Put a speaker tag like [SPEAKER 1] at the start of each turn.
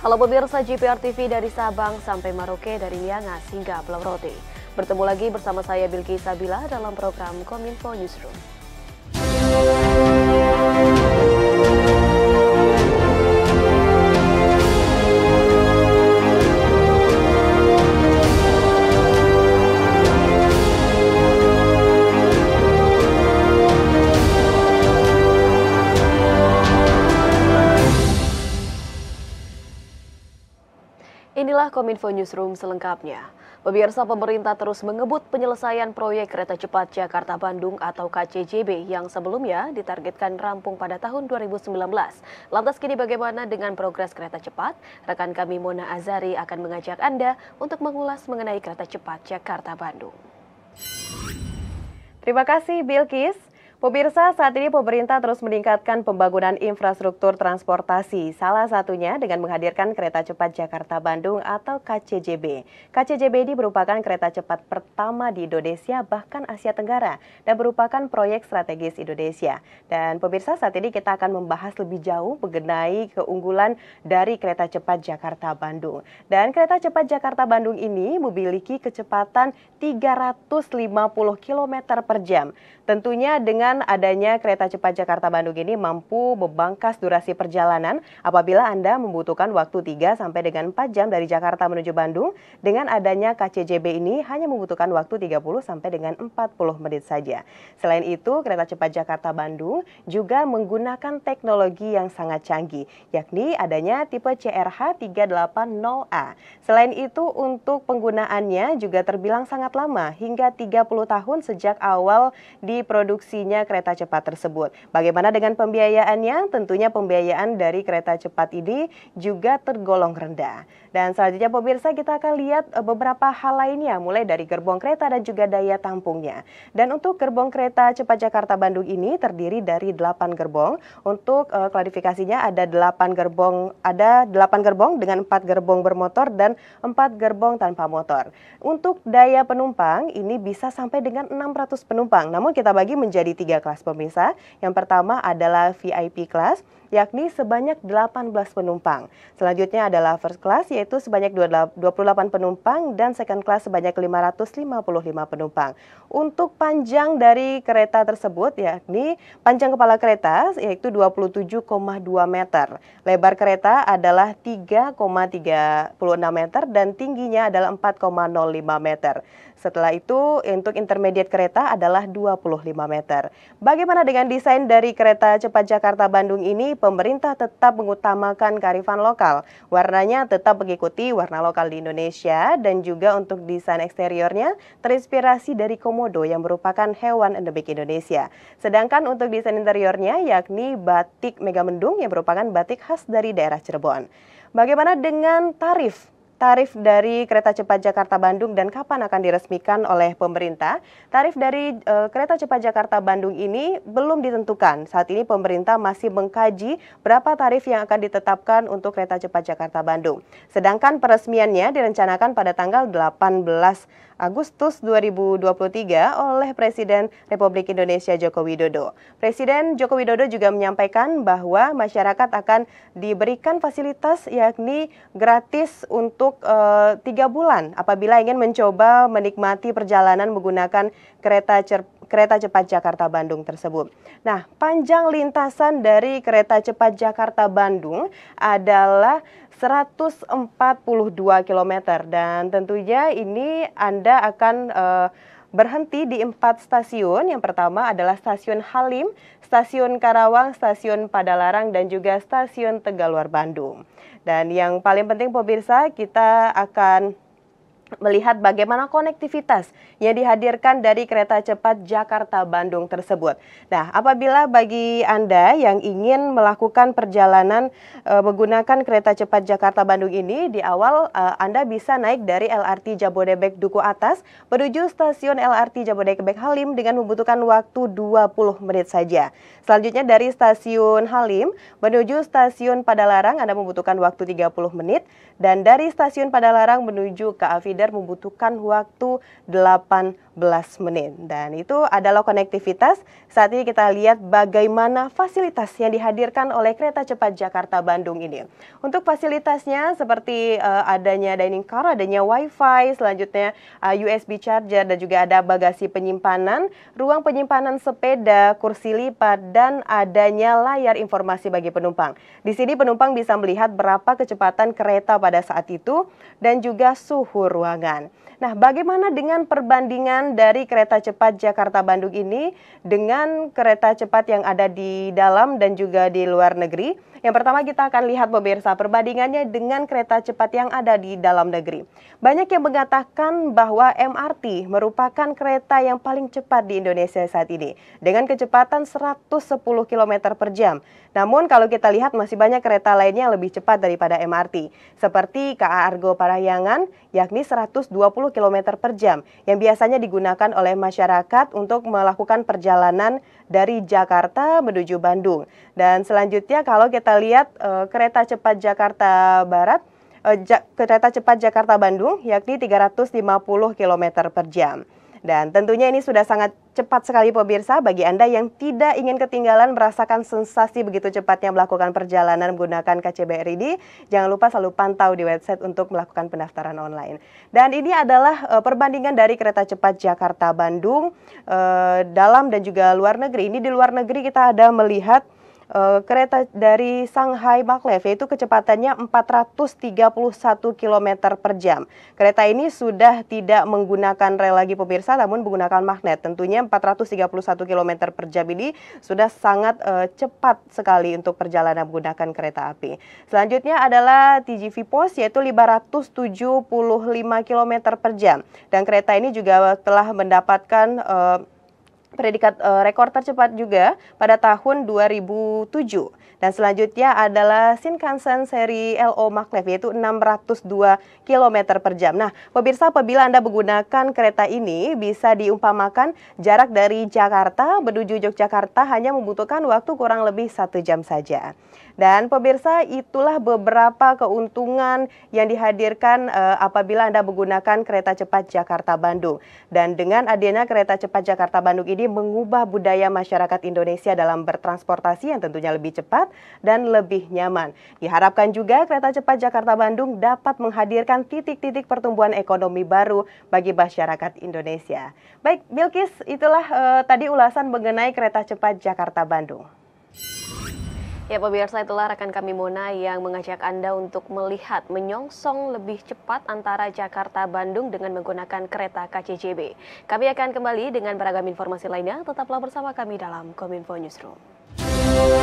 [SPEAKER 1] Halo pemirsa GPR TV dari Sabang sampai Maroke dari Miangas hingga Pulau Rote. Bertemu lagi bersama saya Bilki Sabila dalam program Kominfo Newsroom. Inilah Kominfo Newsroom selengkapnya. Pemirsa pemerintah terus mengebut penyelesaian proyek kereta cepat Jakarta-Bandung atau KCJB yang sebelumnya ditargetkan rampung pada tahun 2019. Lantas kini bagaimana dengan progres kereta cepat? Rekan kami Mona Azari akan mengajak Anda untuk mengulas mengenai kereta cepat Jakarta-Bandung.
[SPEAKER 2] Terima kasih Bilkis. Pemirsa, saat ini pemerintah terus meningkatkan pembangunan infrastruktur transportasi, salah satunya dengan menghadirkan kereta cepat Jakarta-Bandung atau KCJB. KCJB ini merupakan kereta cepat pertama di Indonesia, bahkan Asia Tenggara, dan merupakan proyek strategis Indonesia. Dan pemirsa, saat ini kita akan membahas lebih jauh mengenai keunggulan dari kereta cepat Jakarta-Bandung. Dan kereta cepat Jakarta-Bandung ini memiliki kecepatan 350 km per jam. Tentunya dengan Diharapkan adanya kereta cepat Jakarta-Bandung ini mampu membangkas durasi perjalanan apabila Anda membutuhkan waktu 3 sampai dengan 4 jam dari Jakarta menuju Bandung. Dengan adanya KCJB ini hanya membutuhkan waktu 30 sampai dengan 40 menit saja. Selain itu, kereta cepat Jakarta-Bandung juga menggunakan teknologi yang sangat canggih, yakni adanya tipe CRH 380A. Selain itu, untuk penggunaannya juga terbilang sangat lama, hingga 30 tahun sejak awal diproduksinya kereta cepat tersebut. Bagaimana dengan pembiayaannya? Tentunya pembiayaan dari kereta cepat ini juga tergolong rendah. Dan selanjutnya pemirsa kita akan lihat eh, beberapa hal lainnya mulai dari gerbong kereta dan juga daya tampungnya. Dan untuk gerbong kereta cepat Jakarta Bandung ini terdiri dari 8 gerbong. Untuk uh, klarifikasinya ada 8 gerbong ada 8 gerbong dengan 4 gerbong bermotor dan 4 gerbong tanpa motor. Untuk daya penumpang ini bisa sampai dengan 600 penumpang. Namun kita bagi menjadi tiga tiga kelas pemirsa. Yang pertama adalah VIP kelas, yakni sebanyak 18 penumpang. Selanjutnya adalah first class yaitu sebanyak 28 penumpang dan second class sebanyak 555 penumpang. Untuk panjang dari kereta tersebut yakni panjang kepala kereta yaitu 27,2 meter. Lebar kereta adalah 3,36 meter dan tingginya adalah 4,05 meter. Setelah itu untuk intermediate kereta adalah 25 meter. Bagaimana dengan desain dari kereta cepat Jakarta Bandung ini? pemerintah tetap mengutamakan kearifan lokal. Warnanya tetap mengikuti warna lokal di Indonesia dan juga untuk desain eksteriornya terinspirasi dari komodo yang merupakan hewan endemik Indonesia. Sedangkan untuk desain interiornya yakni batik megamendung yang merupakan batik khas dari daerah Cirebon. Bagaimana dengan tarif? tarif dari kereta cepat Jakarta-Bandung dan kapan akan diresmikan oleh pemerintah. Tarif dari e, kereta cepat Jakarta-Bandung ini belum ditentukan. Saat ini pemerintah masih mengkaji berapa tarif yang akan ditetapkan untuk kereta cepat Jakarta-Bandung. Sedangkan peresmiannya direncanakan pada tanggal 18 Agustus 2023 oleh Presiden Republik Indonesia Joko Widodo. Presiden Joko Widodo juga menyampaikan bahwa masyarakat akan diberikan fasilitas yakni gratis untuk untuk eh, tiga uh, bulan apabila ingin mencoba menikmati perjalanan menggunakan kereta cer kereta cepat Jakarta Bandung tersebut. Nah, panjang lintasan dari kereta cepat Jakarta Bandung adalah 142 km dan tentunya ini Anda akan uh, berhenti di empat stasiun. Yang pertama adalah Stasiun Halim, Stasiun Karawang, Stasiun Padalarang, dan juga Stasiun Tegaluar Bandung. Dan yang paling penting pemirsa, kita akan melihat bagaimana konektivitas yang dihadirkan dari kereta cepat Jakarta-Bandung tersebut. Nah, apabila bagi Anda yang ingin melakukan perjalanan e, menggunakan kereta cepat Jakarta-Bandung ini, di awal e, Anda bisa naik dari LRT Jabodebek Duku Atas menuju stasiun LRT Jabodebek Halim dengan membutuhkan waktu 20 menit saja. Selanjutnya dari stasiun Halim menuju stasiun Padalarang Anda membutuhkan waktu 30 menit dan dari stasiun Padalarang menuju ke Avida membutuhkan waktu 8 14 menit. Dan itu adalah konektivitas. Saat ini kita lihat bagaimana fasilitas yang dihadirkan oleh kereta cepat Jakarta-Bandung ini. Untuk fasilitasnya seperti uh, adanya dining car, adanya wifi, selanjutnya uh, eh, USB charger, dan juga ada bagasi penyimpanan, ruang penyimpanan sepeda, kursi lipat, dan adanya layar informasi bagi penumpang. Di sini penumpang bisa melihat berapa kecepatan kereta pada saat itu dan juga suhu ruangan. Nah, bagaimana dengan perbandingan dari kereta cepat Jakarta-Bandung ini dengan kereta cepat yang ada di dalam dan juga di luar negeri yang pertama kita akan lihat pemirsa perbandingannya dengan kereta cepat yang ada di dalam negeri. Banyak yang mengatakan bahwa MRT merupakan kereta yang paling cepat di Indonesia saat ini dengan kecepatan 110 km per jam. Namun kalau kita lihat masih banyak kereta lainnya yang lebih cepat daripada MRT seperti KA Argo Parahyangan yakni 120 km per jam yang biasanya digunakan oleh masyarakat untuk melakukan perjalanan dari Jakarta menuju Bandung. Dan selanjutnya kalau kita lihat e, kereta cepat Jakarta Barat, e, ja, kereta cepat Jakarta Bandung yakni 350 km per jam. Dan tentunya ini sudah sangat cepat sekali pemirsa bagi Anda yang tidak ingin ketinggalan merasakan sensasi begitu cepatnya melakukan perjalanan menggunakan KCBR ini, Jangan lupa selalu pantau di website untuk melakukan pendaftaran online. Dan ini adalah eh, perbandingan dari kereta cepat Jakarta-Bandung eh, dalam dan juga luar negeri. Ini di luar negeri kita ada melihat Uh, kereta dari Shanghai Maglev yaitu kecepatannya 431 km per jam. Kereta ini sudah tidak menggunakan rel lagi pemirsa namun menggunakan magnet. Tentunya 431 km per jam ini sudah sangat uh, cepat sekali untuk perjalanan menggunakan kereta api. Selanjutnya adalah TGV Post yaitu 575 km per jam. Dan kereta ini juga telah mendapatkan uh, predikat uh, rekor tercepat juga pada tahun 2007. Dan selanjutnya adalah Shinkansen seri LO Maglev yaitu 602 km per jam. Nah, pemirsa apabila Anda menggunakan kereta ini bisa diumpamakan jarak dari Jakarta menuju Yogyakarta hanya membutuhkan waktu kurang lebih satu jam saja. Dan pemirsa itulah beberapa keuntungan yang dihadirkan uh, apabila Anda menggunakan kereta cepat Jakarta-Bandung. Dan dengan adanya kereta cepat Jakarta-Bandung ini mengubah budaya masyarakat Indonesia dalam bertransportasi yang tentunya lebih cepat dan lebih nyaman. Diharapkan juga kereta cepat Jakarta-Bandung dapat menghadirkan titik-titik pertumbuhan ekonomi baru bagi masyarakat Indonesia. Baik, Bilkis, itulah uh, tadi ulasan mengenai kereta cepat Jakarta-Bandung.
[SPEAKER 1] Ya pemirsa itulah rekan kami Mona yang mengajak Anda untuk melihat menyongsong lebih cepat antara Jakarta-Bandung dengan menggunakan kereta KCJB. Kami akan kembali dengan beragam informasi lainnya, tetaplah bersama kami dalam Kominfo Newsroom.